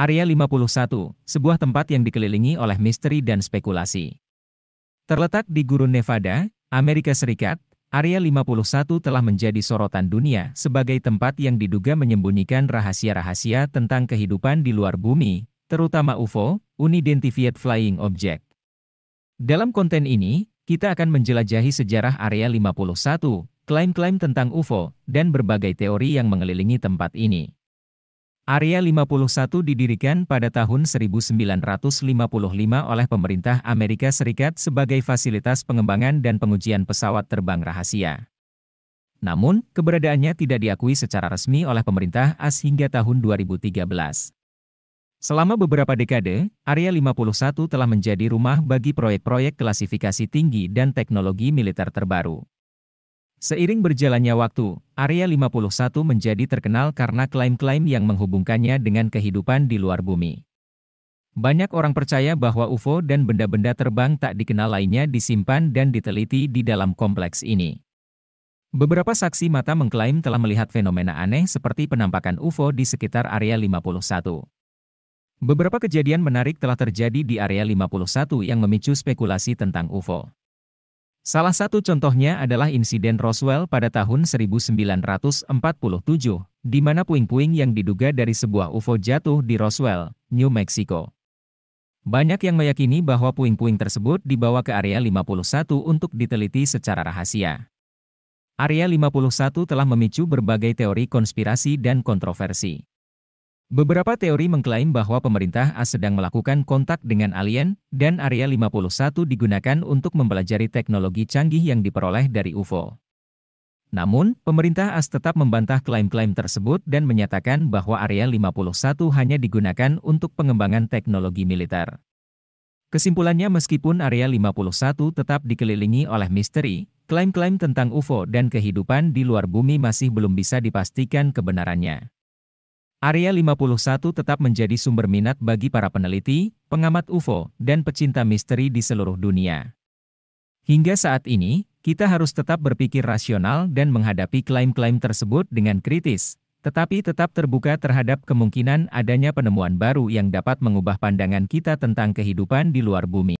Area 51, sebuah tempat yang dikelilingi oleh misteri dan spekulasi. Terletak di gurun Nevada, Amerika Serikat, Area 51 telah menjadi sorotan dunia sebagai tempat yang diduga menyembunyikan rahasia-rahasia tentang kehidupan di luar bumi, terutama UFO, Unidentified Flying Object. Dalam konten ini, kita akan menjelajahi sejarah Area 51, klaim-klaim tentang UFO, dan berbagai teori yang mengelilingi tempat ini. Area 51 didirikan pada tahun 1955 oleh pemerintah Amerika Serikat sebagai fasilitas pengembangan dan pengujian pesawat terbang rahasia. Namun, keberadaannya tidak diakui secara resmi oleh pemerintah AS hingga tahun 2013. Selama beberapa dekade, Area 51 telah menjadi rumah bagi proyek-proyek klasifikasi tinggi dan teknologi militer terbaru. Seiring berjalannya waktu, Area 51 menjadi terkenal karena klaim-klaim yang menghubungkannya dengan kehidupan di luar bumi. Banyak orang percaya bahwa UFO dan benda-benda terbang tak dikenal lainnya disimpan dan diteliti di dalam kompleks ini. Beberapa saksi mata mengklaim telah melihat fenomena aneh seperti penampakan UFO di sekitar Area 51. Beberapa kejadian menarik telah terjadi di Area 51 yang memicu spekulasi tentang UFO. Salah satu contohnya adalah insiden Roswell pada tahun 1947, di mana puing-puing yang diduga dari sebuah UFO jatuh di Roswell, New Mexico. Banyak yang meyakini bahwa puing-puing tersebut dibawa ke Area 51 untuk diteliti secara rahasia. Area 51 telah memicu berbagai teori konspirasi dan kontroversi. Beberapa teori mengklaim bahwa pemerintah AS sedang melakukan kontak dengan alien, dan Area 51 digunakan untuk mempelajari teknologi canggih yang diperoleh dari UFO. Namun, pemerintah AS tetap membantah klaim-klaim tersebut dan menyatakan bahwa Area 51 hanya digunakan untuk pengembangan teknologi militer. Kesimpulannya meskipun Area 51 tetap dikelilingi oleh misteri, klaim-klaim tentang UFO dan kehidupan di luar bumi masih belum bisa dipastikan kebenarannya. Area 51 tetap menjadi sumber minat bagi para peneliti, pengamat UFO, dan pecinta misteri di seluruh dunia. Hingga saat ini, kita harus tetap berpikir rasional dan menghadapi klaim-klaim tersebut dengan kritis, tetapi tetap terbuka terhadap kemungkinan adanya penemuan baru yang dapat mengubah pandangan kita tentang kehidupan di luar bumi.